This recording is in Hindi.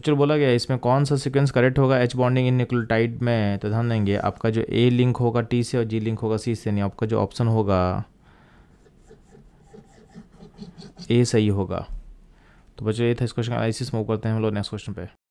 फ्यूचर तो बोला गया इसमें कौन सा सीक्वेंस करेक्ट होगा एच बॉन्डिंग इन न्यूक्लियोटाइड में तो ध्यान देंगे आपका जो ए लिंक होगा टी से और जी लिंक होगा सी से नहीं आपका जो ऑप्शन होगा ए सही होगा तो बच्चों ये था इस क्वेश्चन का आईसी स्मोक करते हैं हम लोग नेक्स्ट क्वेश्चन पे